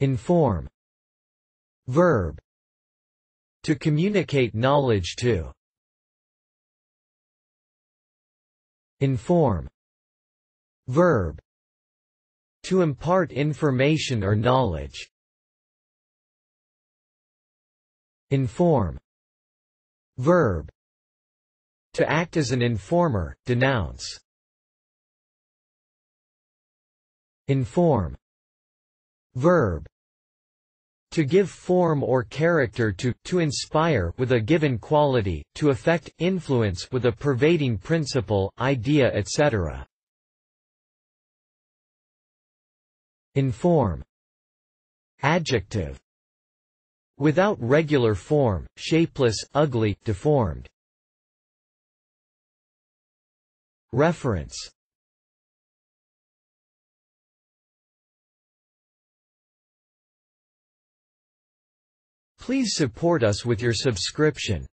Inform. Verb. To communicate knowledge to. Inform. Verb. To impart information or knowledge. Inform. Verb. To act as an informer, denounce. Inform verb to give form or character to, to inspire with a given quality, to affect influence with a pervading principle, idea etc. Inform Adjective Without regular form, shapeless, ugly, deformed. Reference Please support us with your subscription.